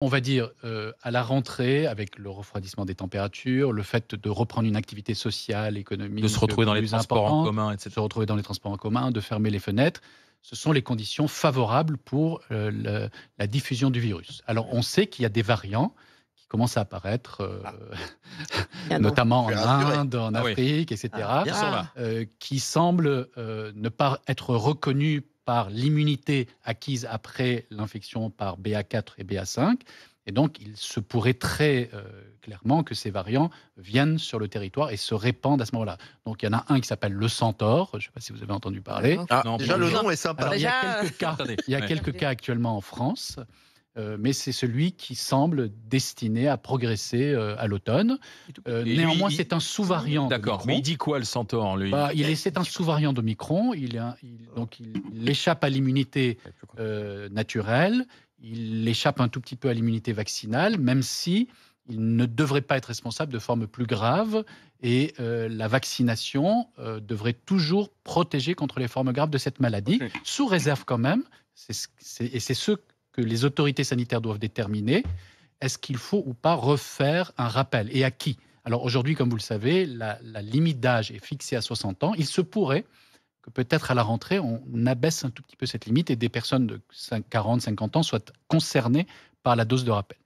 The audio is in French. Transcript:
on va dire, euh, à la rentrée, avec le refroidissement des températures, le fait de reprendre une activité sociale, économique, de se retrouver dans les transports en commun, De se retrouver dans les transports en commun, de fermer les fenêtres, ce sont les conditions favorables pour euh, la diffusion du virus. Alors, on sait qu'il y a des variants qui commencent à apparaître, euh, ah. notamment en Inde, en ah Afrique, etc., ah, qui semblent ne pas être reconnus par l'immunité acquise après l'infection par BA4 et BA5. Et donc, il se pourrait très euh, clairement que ces variants viennent sur le territoire et se répandent à ce moment-là. Donc, il y en a un qui s'appelle le centaure. Je ne sais pas si vous avez entendu parler. Ah, ah, déjà, le nom est sympa. Il y il y a quelques cas actuellement en France. Euh, mais c'est celui qui semble destiné à progresser euh, à l'automne. Euh, néanmoins, c'est un sous-variant. D'accord, mais il dit quoi le centaure lui bah, il est, C'est un sous-variant d'Omicron, il, il, donc il, échappe à l'immunité naturelle, il échappe un tout petit peu à l'immunité vaccinale, même si il ne devrait pas être responsable de formes plus graves et la vaccination devrait toujours protéger contre les formes graves de cette maladie, sous réserve quand même, et c'est ce les autorités sanitaires doivent déterminer, est-ce qu'il faut ou pas refaire un rappel et à qui Alors aujourd'hui, comme vous le savez, la, la limite d'âge est fixée à 60 ans. Il se pourrait que peut-être à la rentrée, on abaisse un tout petit peu cette limite et des personnes de 40, 50 ans soient concernées par la dose de rappel.